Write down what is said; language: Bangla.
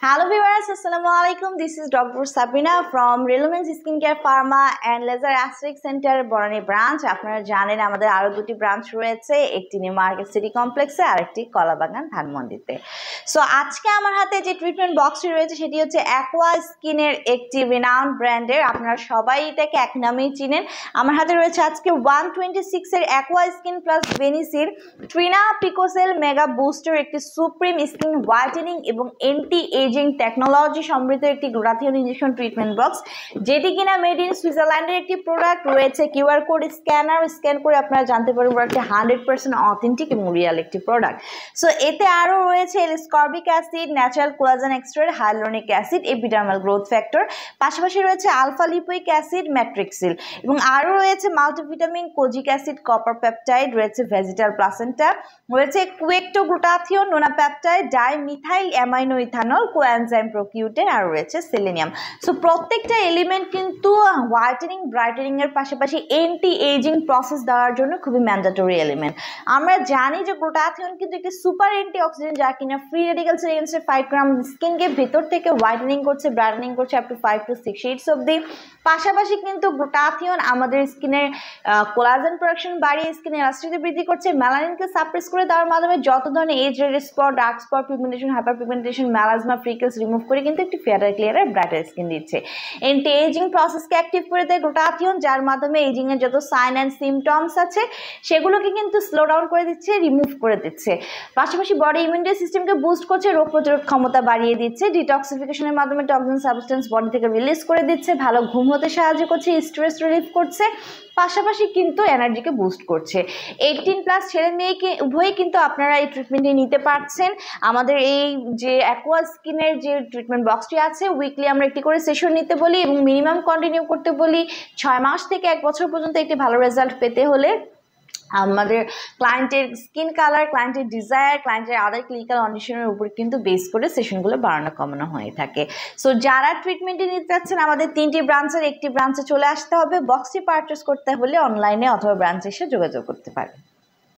Hello viewers, Assalamu alaikum. This is Dr. Sabina from Relumens Skincare Pharma and Laser Aesthetic centre বরানি ব্রাঞ্চ আপনারা জানেন আমাদের আরও দুটি ব্রাঞ্চ রয়েছে একটি নিউ মার্কেট সিটি কমপ্লেক্সে আর একটি কলাবাগান ধানমন্ডিতে সো আজকে আমার হাতে যে ট্রিটমেন্ট বক্সটি রয়েছে সেটি হচ্ছে অ্যাকোয়া স্কিনের একটি রিনাউন্ড ব্র্যান্ডের আপনারা সবাই এটাকে এক নামেই চিনেন আমার হাতে রয়েছে আজকে ওয়ান টোয়েন্টি সিক্সের অ্যাকোয়া স্কিন প্লাস বেনিসির ট্রিনা পিকোসেল মেগা বুস্টার একটি সুপ্রিম স্কিন হোয়াইটেনিং এবং এন্টি এজিং টেকনোলজি সমৃদ্ধ একটি গ্রাথিয়ন ইঞ্জেকশন ট্রিটমেন্ট বক্স যেটি কিনা মেড ইন সুইজারল্যান্ডের একটি প্রোডাক্ট রয়েছে কিউআর কোড স্ক্যানার স্ক্যান করে আপনারা জানতে পারবেন একটি হান্ড্রেড পার্সেন্ট অথেন্টিক এবং রিয়াল একটি প্রোডাক্ট সো এতে আরও রয়েছে ascorbic acid natural collagen extract hyaluronic acid epidermal growth factor পাশাপাশি রয়েছে আলফা লিপুইক অ্যাসিড ম্যাট্রিক্সিল এবং আরও রয়েছে multivitamin kojic acid copper peptide রয়েছে ভেজিটাল প্লাসেন্টা রয়েছে কুয়েক্টোগ্লুটাথিও nonapeptide dimethyl amino ethanol coenzyme প্রোকিউটেন আর রয়েছে সেলেনিয়াম সো প্রত্যেকটা এলিমেন্ট কিন্তু হোয়াইটেনিং ব্রাইটেনিংয়ের পাশাপাশি এন্টি এজিং প্রসেস দেওয়ার জন্য খুবই ম্যান্ডেটরি এলিমেন্ট আমরা জানি যে গ্লুটাথিয়ন কিন্তু একটি সুপার এন্টি অক্সিডেন্ট যা কিনা ফ্রি রেডিক্যালস এগেনস্টে ফাইট করে আমাদের স্কিনকে ভেতর থেকে হোয়াইটেনিং করছে ব্রাইটেনিং করছে up to five to six shades অব্দি পাশাপাশি কিন্তু গ্লুটাথিয়ন আমাদের স্কিনের কোলাজেন প্রোডাকশন বাড়িয়ে স্কিনের এলাস্টিসিটি বৃদ্ধি করছে মেলানিনকে সাপ্রেস করে দেওয়ার মাধ্যমে যত ধরনের age red spot dark spot pigmentation hyper pigmentation melasma freckles remove করে কিন্তু একটি ফেয়ার ক্লিয়ারের ব্রাইটার স্কিন দিচ্ছে এন্টি এজিং প্রসেসকে অ্যাক্টিভ করে দেয় গ্লুটাথিয়ন যার মাধ্যমে এজিংয়ের যত সাইন অ্যান্ড সিমটমস আছে সেগুলোকে কিন্তু স্লো ডাউন করে দিচ্ছে রিমুভ করে দিচ্ছে পাশাপাশি বডি ইমিউনিটি সিস্টেমকে বুস্ট করছে রোগ প্রতিরোধ ক্ষমতা বাড়িয়ে দিচ্ছে ডিটক্সিফিকেশনের মাধ্যমে টক্সিন সাবস্টেন্স বডি থেকে রিলিজ করে দিচ্ছে ভালো ঘুম হতে সাহায্য করছে স্ট্রেস রিলিফ করছে পাশাপাশি কিন্তু এনার্জিকে বুস্ট করছে এইটিন প্লাস ছেলে মেয়েকে উভয়ে কিন্তু আপনারা এই ট্রিটমেন্টটি নিতে পারছেন আমাদের এই যে অ্যাকোয়া স্কিন প্রতিদিনের যে ট্রিটমেন্ট বক্সটি আছে উইকলি আমরা একটি করে সেশন নিতে বলি এবং মিনিমাম কন্টিনিউ করতে বলি ছয় মাস থেকে এক বছর পর্যন্ত একটি ভালো রেজাল্ট পেতে হলে আমাদের ক্লায়েন্টের স্কিন কালার ক্লায়েন্টের ডিজায়ার ক্লায়েন্টের আদার ক্লিনিক্যাল কন্ডিশনের উপর কিন্তু বেস করে সেশনগুলো বাড়ানো কমানো হয়ে থাকে সো যারা ট্রিটমেন্টে নিতে চাচ্ছেন আমাদের তিনটি ব্রাঞ্চের একটি ব্রাঞ্চে চলে আসতে হবে বক্সটি পারচেস করতে হলে অনলাইনে অথবা ব্রাঞ্চে এসে যোগাযোগ করতে পারে